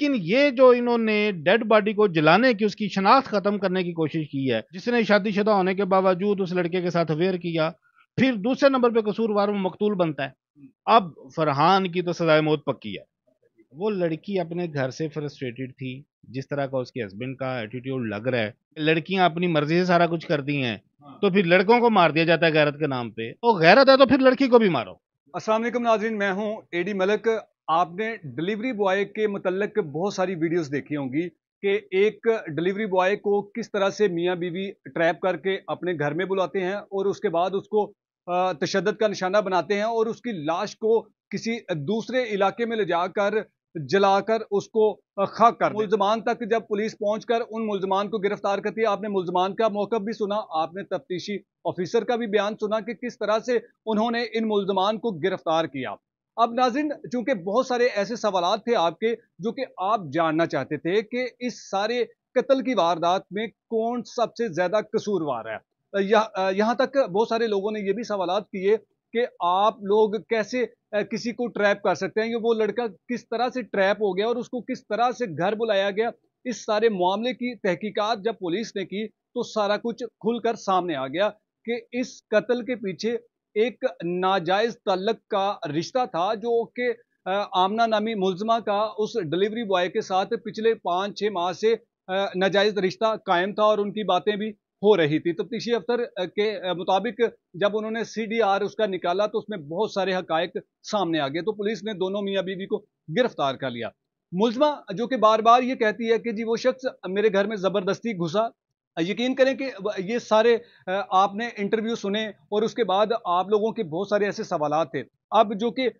लेकिन ये जो इन्होंने डेड बॉडी को जलाने की उसकी शनाख्त खत्म करने की कोशिश की है जिसने शादीशुदा होने के बावजूद उस लड़के के साथ अवेयर किया फिर दूसरे नंबर पर कसूरवार वो मकतूल बनता है अब फरहान की तो सजाए मौत पक्की है वो लड़की अपने घर से फ्रस्ट्रेटेड थी जिस तरह का उसके हस्बैंड का एटीट्यूड लग रहा है लड़कियां अपनी मर्जी से सारा कुछ करती हैं तो फिर लड़कों को मार दिया जाता है गैरत के नाम पे और तो गैरत है तो फिर लड़की को भी मारो असलम नाजरीन मैं हूँ एडी मलक आपने डिलीवरी बॉय के मतलब बहुत सारी वीडियोस देखी होंगी कि एक डिलीवरी बॉय को किस तरह से मियाँ बीवी ट्रैप करके अपने घर में बुलाते हैं और उसके बाद उसको तशद का निशाना बनाते हैं और उसकी लाश को किसी दूसरे इलाके में ले जाकर जलाकर उसको खा कर मुलजमान तक जब पुलिस पहुँच कर उन मुलजमान को गिरफ्तार करती है आपने मुलजमान का मौका भी सुना आपने तफ्तीशी ऑफिसर का भी बयान सुना कि किस तरह से उन्होंने इन मुलजमान को गिरफ्तार किया अब नाजिन चूंकि बहुत सारे ऐसे सवाल थे आपके जो कि आप जानना चाहते थे कि इस सारे कत्ल की वारदात में कौन सबसे ज़्यादा कसूरवार है यहाँ तक बहुत सारे लोगों ने ये भी सवाल किए कि आप लोग कैसे किसी को ट्रैप कर सकते हैं कि वो लड़का किस तरह से ट्रैप हो गया और उसको किस तरह से घर बुलाया गया इस सारे मामले की तहकीकात जब पुलिस ने की तो सारा कुछ खुलकर सामने आ गया कि इस कत्ल के पीछे एक नाजायज तलक का रिश्ता था जो कि आमना नामी मुलजमा का उस डिलीवरी बॉय के साथ पिछले पाँच छः माह से नाजायज रिश्ता कायम था और उनकी बातें भी हो रही थी तफ्तीशी अफसर के मुताबिक जब उन्होंने सी डी आर उसका निकाला तो उसमें बहुत सारे हकायक सामने आ गए तो पुलिस ने दोनों मियाँ बीवी को गिरफ्तार कर लिया मुलजमा जो कि बार बार ये कहती है कि जी वो शख्स मेरे घर में ज़बरदस्ती घुसा यकीन करें कि ये सारे आपने इंटरव्यू सुने और उसके बाद आप लोगों के बहुत सारे ऐसे सवाल थे अब जो कि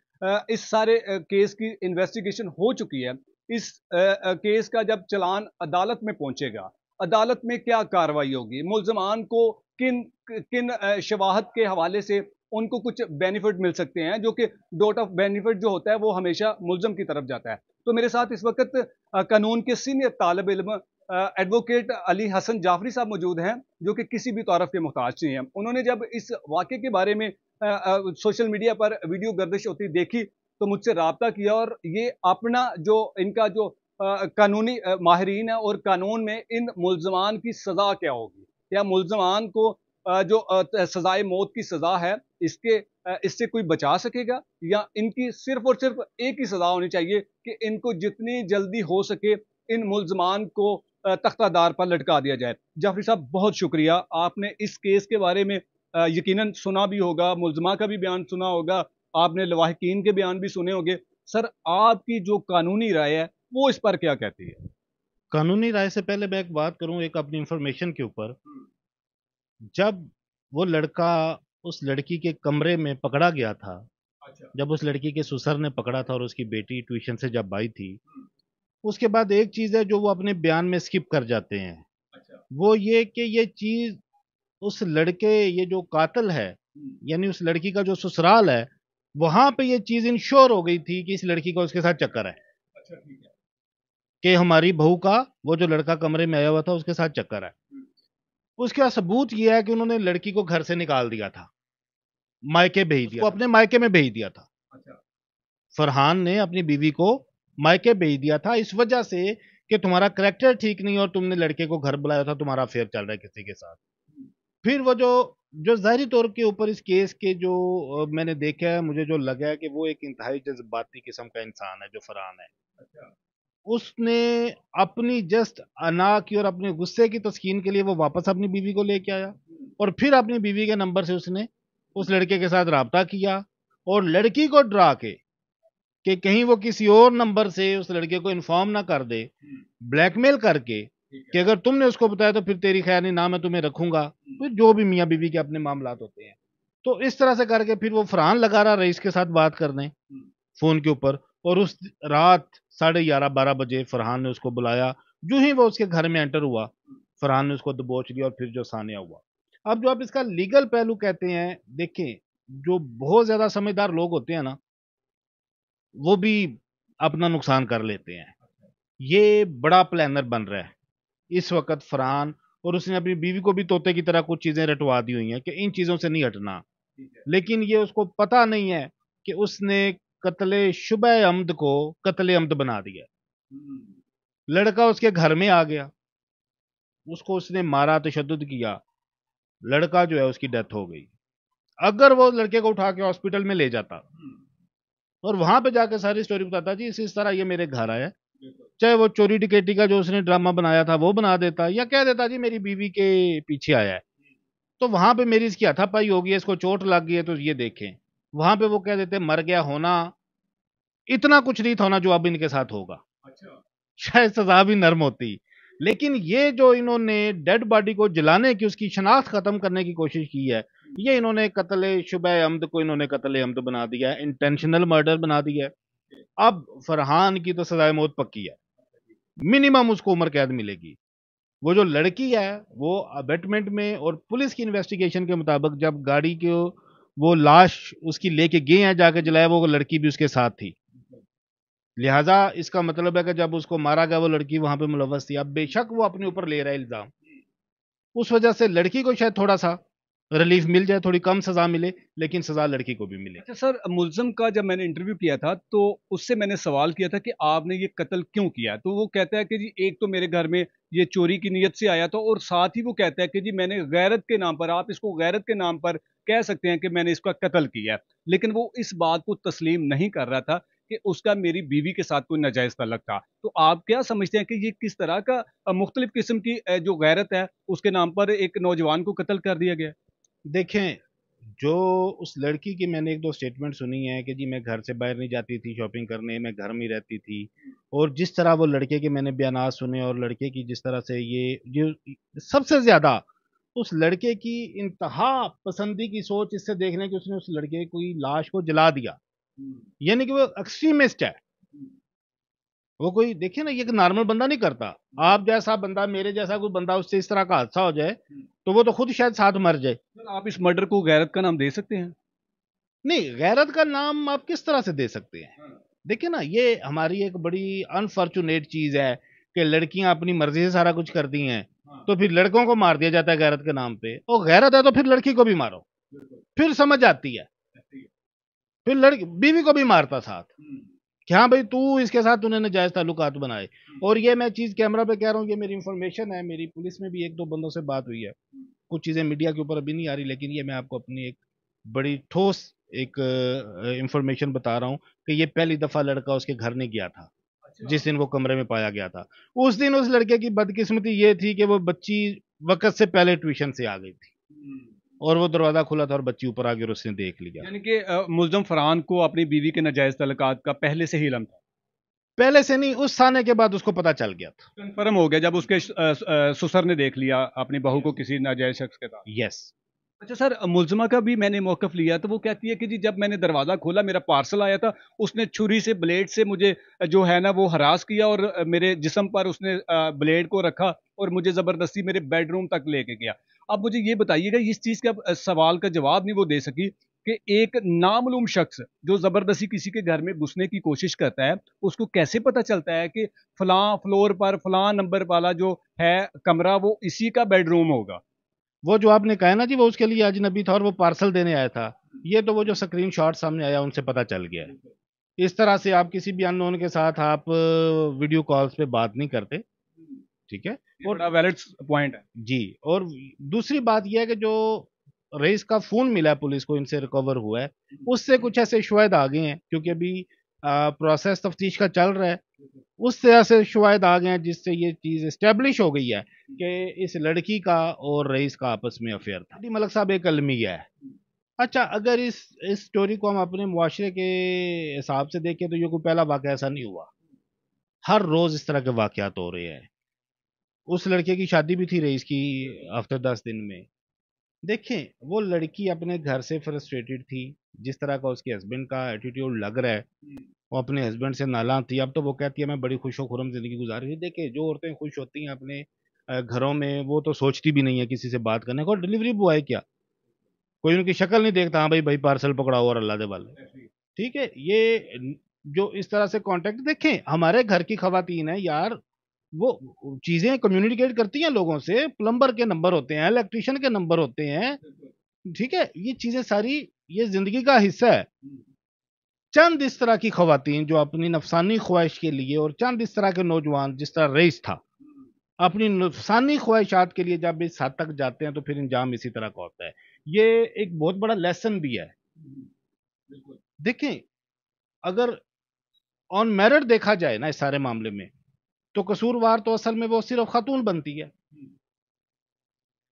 इस सारे केस की इन्वेस्टिगेशन हो चुकी है इस केस का जब चलान अदालत में पहुंचेगा अदालत में क्या कार्रवाई होगी मुलजमान को किन किन शवाहत के हवाले से उनको कुछ बेनिफिट मिल सकते हैं जो कि डोट ऑफ बेनिफिट जो होता है वो हमेशा मुलजम की तरफ जाता है तो मेरे साथ इस वक्त कानून के सीनियर तालब इलम एडवोकेट अली हसन जाफरी साहब मौजूद हैं जो कि किसी भी तौरफ के मोहताज नहीं हैं उन्होंने जब इस वाक़े के बारे में सोशल मीडिया पर वीडियो गर्दिश होती देखी तो मुझसे रबता किया और ये अपना जो इनका जो कानूनी माहरीन है और कानून में इन मुलजमान की सज़ा क्या होगी या मुलजमान को जो सज़ाए मौत की सज़ा है इसके इससे कोई बचा सकेगा या इनकी सिर्फ और सिर्फ एक ही सज़ा होनी चाहिए कि इनको जितनी जल्दी हो सके इन मुलजमान को तख्तादार पर लटका दिया जाए जाफरी साहब बहुत शुक्रिया आपने इस केस के बारे में यकीनन सुना भी होगा मुलजमा का भी बयान सुना होगा आपने लवाहकिन के बयान भी सुने होंगे सर आपकी जो कानूनी राय है वो इस पर क्या कहती है कानूनी राय से पहले मैं एक बात करूं एक अपनी इंफॉर्मेशन के ऊपर हम्म। जब वो लड़का उस लड़की के कमरे में पकड़ा गया था अच्छा। जब उस लड़की के सुसर ने पकड़ा था और उसकी बेटी ट्यूशन से जब आई थी हम्म। उसके बाद एक चीज़ है जो वो अपने बयान में स्किप कर जाते हैं अच्छा। वो ये कि ये चीज़ उस लड़के ये जो कातल है हम्म। यानी उस लड़की का जो ससुराल है वहां पे ये चीज़ इंश्योर हो गई थी कि इस लड़की का उसके साथ चक्कर है अच्छा कि हमारी बहू का वो जो लड़का कमरे में आया हुआ था उसके साथ चक्कर है हम्म। उसका सबूत यह है कि उन्होंने लड़की को घर से निकाल दिया था मायके भेज दिया अपने मायके में भेज दिया था अच्छा। फरहान ने अपनी बीवी को मायके भेज दिया था इस वजह से कि तुम्हारा करेक्टर ठीक नहीं और तुमने लड़के को घर बुलाया था तुम्हारा अफेयर चल रहा है किसी के साथ फिर वो जो जो जहरी तौर के ऊपर इस केस के जो मैंने देखा है मुझे जो लगा है कि वो एक इंतहाई जज्बाती किस्म का इंसान है जो फरहान है अच्छा। उसने अपनी जस्ट अना की और अपने गुस्से की तस्कीन के लिए वो वापस अपनी बीवी को लेके आया और फिर अपनी बीवी के नंबर से उसने उस लड़के के साथ रबता किया और लड़की को डरा के कि कहीं वो किसी और नंबर से उस लड़के को इन्फॉर्म ना कर दे ब्लैकमेल हम्म। करके कि अगर तुमने उसको बताया तो फिर तेरी खैर नहीं ना मैं तुम्हें रखूंगा हम्म। तो जो भी मियाँ बीवी के अपने मामला होते हैं तो इस तरह से करके फिर वो फरहान लगा रहा रईस के साथ बात करने हम्म। फ़ोन के ऊपर और उस रात साढ़े ग्यारह बारह बजे फरहान ने उसको बुलाया जो ही वो उसके घर में एंटर हुआ फरहान ने उसको दबोच लिया और फिर जो सानिया हुआ अब जो आप इसका लीगल पहलू कहते हैं देखें जो बहुत ज़्यादा समझदार लोग होते हैं ना वो भी अपना नुकसान कर लेते हैं ये बड़ा प्लानर बन रहा है इस वक्त फरहान और उसने अपनी बीवी को भी तोते की तरह कुछ चीज़ें रटवा दी हुई हैं कि इन चीज़ों से नहीं हटना लेकिन ये उसको पता नहीं है कि उसने कतले शुभ अम्द को कतले अम्द बना दिया हम्म। लड़का उसके घर में आ गया उसको उसने मारा तशद किया लड़का जो है उसकी डेथ हो गई अगर वो लड़के को उठा के हॉस्पिटल में ले जाता हम्म। और वहां पे जाके सारी स्टोरी बताता जी इस इस तरह ये मेरे घर आया चाहे वो चोरी टिकेटी का जो उसने ड्रामा बनाया था वो बना देता या कह देता जी मेरी बीवी के पीछे आया है तो वहां पे मेरी इसकी हथापाई होगी इसको चोट लग गई है तो ये देखें वहां पे वो कह देते मर गया होना इतना कुछ नहीं था होना जो अब इनके साथ होगा अच्छा। शायद सजा भी नर्म होती लेकिन ये जो इन्होंने डेड बॉडी को जलाने की उसकी शनाख्त खत्म करने की कोशिश की है ये इन्होंने कतल शुब अमद को इन्होंने कतल अमद बना दिया है इंटेंशनल मर्डर बना दिया है अब फरहान की तो सजाए मौत पक्की है मिनिमम उसको उम्र कैद मिलेगी वो जो लड़की है वो अबेटमेंट में और पुलिस की इन्वेस्टिगेशन के मुताबिक जब गाड़ी के वो लाश उसकी लेके गए हैं जाके जलाया वो लड़की भी उसके साथ थी लिहाजा इसका मतलब है कि जब उसको मारा गया वो लड़की वहां पे मुलवस थी अब बेशक वो अपने ऊपर ले रहा है इल्ज़ाम उस वजह से लड़की को शायद थोड़ा सा रिलीफ मिल जाए थोड़ी कम सज़ा मिले लेकिन सज़ा लड़की को भी मिले अच्छा सर मुलजम का जब मैंने इंटरव्यू किया था तो उससे मैंने सवाल किया था कि आपने ये कत्ल क्यों किया तो वो कहता है कि जी एक तो मेरे घर में ये चोरी की नीयत से आया था और साथ ही वो कहता है कि जी मैंने गैरत के नाम पर आप इसको गैरत के नाम पर कह सकते हैं कि मैंने इसका कत्ल किया है लेकिन वो इस बात को तस्लीम नहीं कर रहा था कि उसका मेरी बीवी के साथ कोई नाजायज तलक था तो आप क्या समझते हैं कि ये किस तरह का मुख्तलिफ किस्म की जो गैरत है उसके नाम पर एक नौजवान को कत्ल कर दिया गया है देखें, जो उस लड़की की मैंने एक दो स्टेटमेंट सुनी है कि जी मैं घर से बाहर नहीं जाती थी शॉपिंग करने, मैं घर में ही रहती थी और जिस तरह वो लड़के के मैंने बयान सुने और लड़के की जिस तरह से ये जो सबसे ज़्यादा उस लड़के की इंतहा पसंदी की सोच इससे देखने कि उसने उस लड़के की लाश को जला दिया। यानी कि वो एक्सट्रीमिस्ट है। वो कोई देखिए ना ये नॉर्मल बंदा नहीं करता। आप जैसा बंदा मेरे जैसा कोई बंदा उससे इस तरह का हादसा हो जाए तो वो तो खुद शायद साथ मर जाए आप इस मर्डर को गैरत का नाम दे सकते हैं नहीं गैरत का नाम आप किस तरह से दे सकते हैं हाँ। देखिए ना ये हमारी एक बड़ी अनफॉर्चुनेट चीज़ है कि लड़कियां अपनी मर्जी से सारा कुछ करती हैं हाँ। तो फिर लड़कों को मार दिया जाता है गैरत के नाम पे और गैरत है तो फिर लड़की को भी मारो फिर समझ आती है फिर लड़की बीवी को भी मारता साथ हम्म। कि हाँ भाई तू इसके साथ तूने नजायज़ ताल्लुकात बनाए हम्म। और ये मैं चीज़ कैमरा पे कह रहा हूँ ये मेरी इन्फॉर्मेशन है मेरी पुलिस में भी एक दो बंदों से बात हुई है हम्म। कुछ चीज़ें मीडिया के ऊपर अभी नहीं आ रही लेकिन ये मैं आपको अपनी एक बड़ी ठोस एक इंफॉर्मेशन बता रहा हूँ कि ये पहली दफ़ा लड़का उसके घर नहीं गया था अच्छा। जिस दिन वो कमरे में पाया गया था उस दिन उस लड़के की बदकिस्मती ये थी कि वो बच्ची वक्त से पहले ट्यूशन से आ गई थी हम्म। और वो दरवाज़ा खुला था और बच्ची ऊपर आगे और उसने देख लिया यानी कि मुलजम फरहान को अपनी बीवी के नजायज तलक का पहले से ही इलम था पहले से नहीं उस थाने के बाद उसको पता चल गया था कन्फर्म हो गया जब उसके ससुर ने देख लिया अपनी बहू को किसी नाजायज शख्स के साथ यस अच्छा सर मुलजमा का भी मैंने मौकफ लिया तो वो कहती है कि जी जब मैंने दरवाज़ा खोला मेरा पार्सल आया था उसने छुरी से ब्लेड से मुझे जो है ना वो हरास किया और मेरे जिसम पर उसने ब्लेड को रखा और मुझे ज़बरदस्ती मेरे बेडरूम तक लेके गया अब मुझे ये बताइएगा इस चीज़ का सवाल का जवाब नहीं वो दे सकी कि एक नामूम शख्स जो ज़बरदस्ती किसी के घर में घुसने की कोशिश करता है उसको कैसे पता चलता है कि फ़लाँ फ्लोर पर फ़लाँ नंबर वाला जो है कमरा वो इसी का बेडरूम होगा वो जो आपने कहा ना जी वो उसके लिए अजनबी था और वो पार्सल देने आया था ये तो वो जो स्क्रीन शॉट सामने आया उनसे पता चल गया इस तरह से आप किसी भी अननोन के साथ आप वीडियो कॉल्स पे बात नहीं करते ठीक है और वैलिड पॉइंट है जी और दूसरी बात यह है कि जो रईस का फ़ोन मिला है पुलिस को इनसे रिकवर हुआ है उससे कुछ ऐसे शवाद आ गए हैं क्योंकि अभी प्रोसेस तफ्तीश का चल रहा है उस तरह से शवाद आ गए हैं जिससे ये चीज़ इस्टेब्लिश हो गई है कि इस लड़की का और रईस का आपस में अफेयर था मलक साहब एक अलमी है अच्छा अगर इस इस स्टोरी को हम अपने मुआरे के हिसाब से देखें तो ये कोई पहला वाक़ ऐसा नहीं हुआ हर रोज़ इस तरह के वाक़ हो रहे हैं उस लड़के की शादी भी थी रईस की हफ्ते दस दिन में देखें वो लड़की अपने घर से फ्रस्ट्रेटेड थी जिस तरह का उसके हस्बैंड का एटीट्यूड लग रहा है वो अपने हस्बैंड से नाला थी अब तो वो कहती है मैं बड़ी खुश खुरम ज़िंदगी गुजार रही देखे जो औरतें खुश होती हैं अपने घरों में वो तो सोचती भी नहीं है किसी से बात करने को डिलीवरी बॉय क्या कोई उनकी शक्ल नहीं देखता हाँ भाई भाई पार्सल पकड़ा हुआ और अल्लाह दे वाले ठीक है ये जो इस तरह से कांटेक्ट देखें हमारे घर की खातन है यार वो चीज़ें कम्युनिकेट करती हैं लोगों से प्लम्बर के नंबर होते हैं इलेक्ट्रिशियन के नंबर होते हैं ठीक है ये चीज़ें सारी ये ज़िंदगी का हिस्सा है हम्म। चंद इस तरह की खातन जो अपनी नफसानी ख्वाहिश के लिए और चंद इस तरह के नौजवान जिस तरह रईस था हम्म। अपनी नफसानी ख्वाहिशात के लिए जब इस हद तक जाते हैं तो फिर इंजाम इसी तरह का होता है ये एक बहुत बड़ा लेसन भी है हम्म। देखें अगर ऑन मेरिट देखा जाए ना इस सारे मामले में तो कसूरवार तो असल में वो सिर्फ खातून बनती है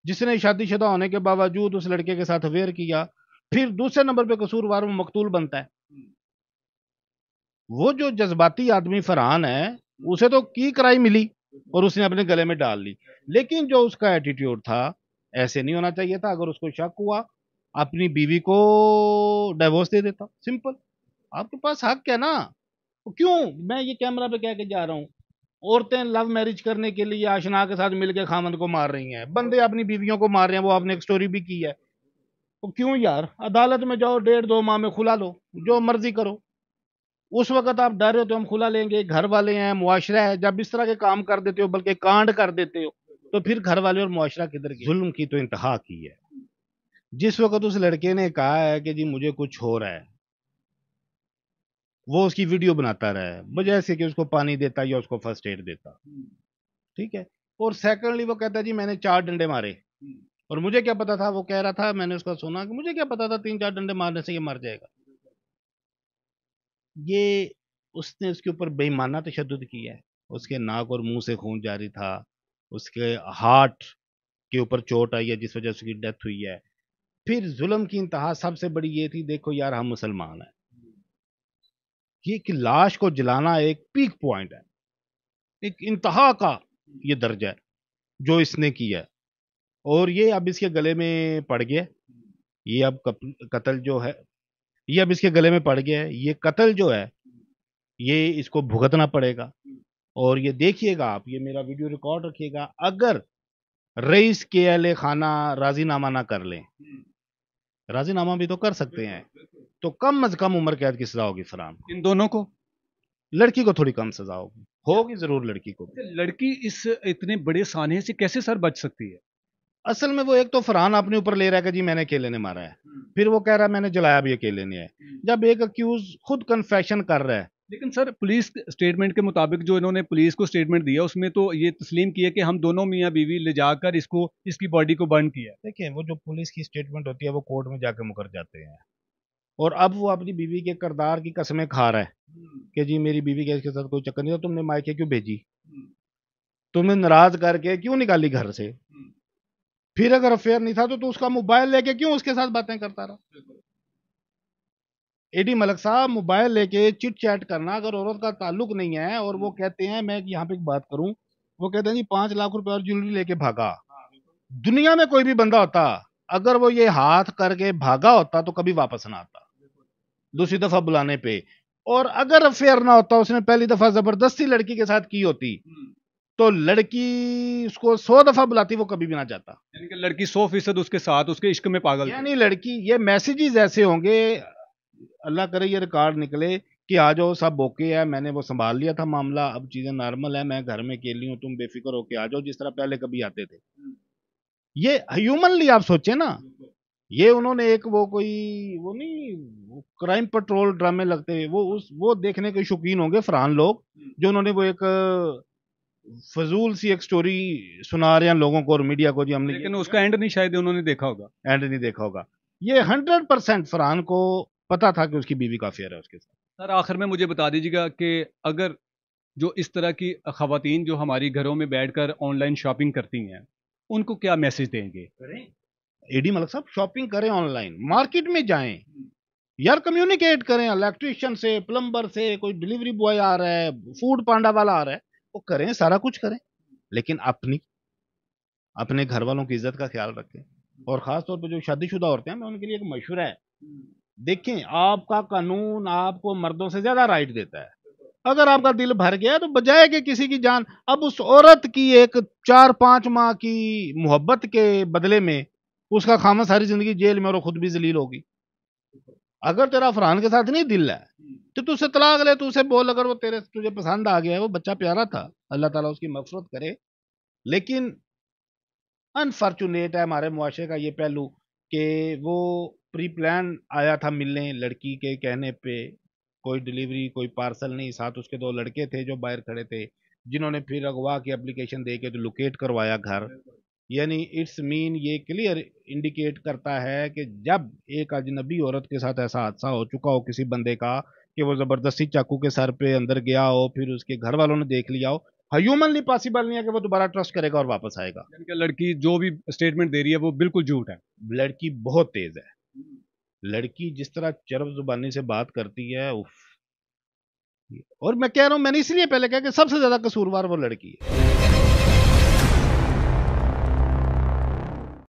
जिसने शादीशुदा होने के बावजूद उस लड़के के साथ अवेयर किया फिर दूसरे नंबर पे कसूरवार वो मकतूल बनता है वो जो जज्बाती आदमी फरहान है उसे तो की कराई मिली और उसने अपने गले में डाल ली लेकिन जो उसका एटीट्यूड था ऐसे नहीं होना चाहिए था अगर उसको शक हुआ अपनी बीवी को डाइवोर्स दे देता सिंपल आपके पास हक क्या ना क्यों मैं ये कैमरा पे कह के जा रहा हूं औरतें लव मैरिज करने के लिए आशना के साथ मिलकर खामन को मार रही हैं बंदे अपनी बीवियों को मार रहे हैं वो आपने एक स्टोरी भी की है तो क्यों यार अदालत में जाओ डेढ़ दो माह में खुला लो जो मर्जी करो उस वक्त आप डर रहे हो तो हम खुला लेंगे घर वाले हैं मुआशरा है जब इस तरह के काम कर देते हो बल्कि कांड कर देते हो तो फिर घर वाले और मुआशरा किधर की जुल्म की तो इंतहा की है जिस वक्त उस लड़के ने कहा है कि जी मुझे कुछ हो रहा है वो उसकी वीडियो बनाता रहा है वजह से कि उसको पानी देता या उसको फर्स्ट एड देता हम्म। ठीक है और सेकंडली वो कहता जी मैंने चार डंडे मारे हम्म। और मुझे क्या पता था वो कह रहा था मैंने उसका सुना कि मुझे क्या पता था तीन चार डंडे मारने से ये मर जाएगा ये उसने उसके ऊपर बेईमाना तशद किया है उसके नाक और मुंह से खून जारी था उसके हार्ट के ऊपर चोट आई है जिस वजह से उसकी डेथ हुई है फिर जुल्म की इंतहा सबसे बड़ी ये थी देखो यार हम मुसलमान हैं कि एक लाश को जलाना एक पीक पॉइंट है एक इंतहा का ये दर्जा है जो इसने किया है और ये अब इसके गले में पड़ गया ये अब कत्ल जो है ये अब इसके गले में पड़ गया है ये कत्ल जो है ये इसको भुगतना पड़ेगा और ये देखिएगा आप ये मेरा वीडियो रिकॉर्ड रखिएगा अगर रईस के अल खाना राजीनामा ना कर लें राजीनामा भी तो कर सकते हैं तो कम अज कम उम्र कैद की सजा होगी फराम इन दोनों को लड़की को थोड़ी कम सजा होगी होगी जरूर लड़की को अच्छा, लड़की इस इतने बड़े साने से कैसे सर बच सकती है असल में वो एक तो फरहान अपने ऊपर ले रहा है कि जी मैंने अकेले ने मारा है हम्म। फिर वो कह रहा है मैंने जलाया भी अकेले ने है हम्म। जब एक अक्यूज खुद कन्फेशन कर रहा है लेकिन सर पुलिस स्टेटमेंट के मुताबिक जो इन्होंने पुलिस को स्टेटमेंट दिया उसमें तो ये तस्लीम किया कि हम दोनों मियाँ बीवी ले जाकर इसको इसकी बॉडी को बर्न किया देखिए वो जो पुलिस की स्टेटमेंट होती है वो कोर्ट में जाकर मुकर जाते हैं और अब वो अपनी बीवी के करदार की कसमें खा रहा है हम्म। कि जी मेरी बीवी के इसके साथ कोई चक्कर नहीं था तो तुमने मायके क्यों भेजी हम्म। तुमने नाराज करके क्यों निकाली घर से हम्म। फिर अगर अफेयर नहीं था तो तू उसका मोबाइल लेके क्यों उसके साथ बातें करता रहा एडी मलक साहब मोबाइल लेके चिट चैट करना अगर औरत का ताल्लुक नहीं है और वो कहते हैं मैं यहाँ पे एक बात करूं वो कहते हैं जी पांच लाख रुपए और ज्वेलरी लेके भागा हाँ, दुनिया में कोई भी बंदा होता अगर वो ये हाथ करके भागा होता तो कभी वापस ना आता दूसरी दफा बुलाने पे और अगर अफेयर ना होता उसने पहली दफा जबरदस्ती लड़की के साथ की होती हम्म। तो लड़की उसको सौ दफा बुलाती वो कभी भी ना जाता लड़की सौ फीसद उसके साथ उसके इश्क में पागल यानी लड़की ये मैसेजेस ऐसे होंगे अल्लाह करे ये रिकॉर्ड निकले कि आ जाओ सब ओके है मैंने वो संभाल लिया था मामला अब चीज़ें नॉर्मल है मैं घर में अकेली हूँ तुम बेफिक्र होके आ जाओ जिस तरह पहले कभी आते थे हम्म। ये ह्यूमनली आप सोचे ना ये उन्होंने एक वो कोई वो नहीं क्राइम पेट्रोल ड्रामे लगते हुए वो उस वो देखने के शौकीन होंगे फरहान लोग हम्म। जो उन्होंने वो एक फजूल सी एक स्टोरी सुना रहे हैं लोगों को और मीडिया को जी हमने लेकिन उसका एंड नहीं शायद उन्होंने देखा होगा एंड नहीं देखा होगा ये हंड्रेड परसेंट फरहान को पता था कि उसकी बीवी का अफेयर है उसके साथ सर आखिर में मुझे बता दीजिएगा कि अगर जो इस तरह की खातन जो हमारी घरों में बैठ कर ऑनलाइन शॉपिंग करती हैं उनको क्या मैसेज देंगे एडी मलक साहब शॉपिंग करें ऑनलाइन मार्केट में जाएं यार कम्युनिकेट करें इलेक्ट्रिशियन से प्लम्बर से कोई डिलीवरी बॉय आ रहा है फूड पांडा वाला आ रहा है वो करें सारा कुछ करें लेकिन अपनी अपने घर वालों की इज्जत का ख्याल रखें और ख़ास तौर पर जो शादीशुदा औरतें हैं मैं उनके लिए एक मशहूर है देखें आपका कानून आपको मर्दों से ज़्यादा राइट देता है अगर आपका दिल भर गया तो बजाय कि किसी की जान अब उस औरत की एक चार पांच माह की मोहब्बत के बदले में उसका खामा सारी जिंदगी जेल में और खुद भी जलील होगी अगर तेरा फरहान के साथ नहीं दिल है तो तू उसे तलाक ले तू उसे बोल अगर वो तेरे तुझे पसंद आ गया है वो बच्चा प्यारा था अल्लाह ताला उसकी मफरत करे लेकिन अनफॉर्चुनेट है हमारे मुआशरे का ये पहलू कि वो प्री प्लान आया था मिलने लड़की के कहने पे कोई डिलीवरी कोई पार्सल नहीं साथ उसके दो लड़के थे जो बाहर खड़े थे जिन्होंने फिर अगवा की अप्लीकेशन दे के तो लोकेट करवाया घर यानी इट्स मीन ये क्लियर इंडिकेट करता है कि जब एक अजनबी औरत के साथ ऐसा हादसा हो चुका हो किसी बंदे का कि वो ज़बरदस्ती चाकू के सर पे अंदर गया हो फिर उसके घर वालों ने देख लिया हो ह्यूमनली पॉसिबल नहीं है कि वो दोबारा ट्रस्ट करेगा और वापस आएगा लड़की जो भी स्टेटमेंट दे रही है वो बिल्कुल झूठ है लड़की बहुत तेज़ है लड़की जिस तरह चरब जुबानी से बात करती है उफ और मैं कह रहा हूं मैंने इसलिए पहले कहा कि सबसे ज़्यादा कसूरवार वो लड़की है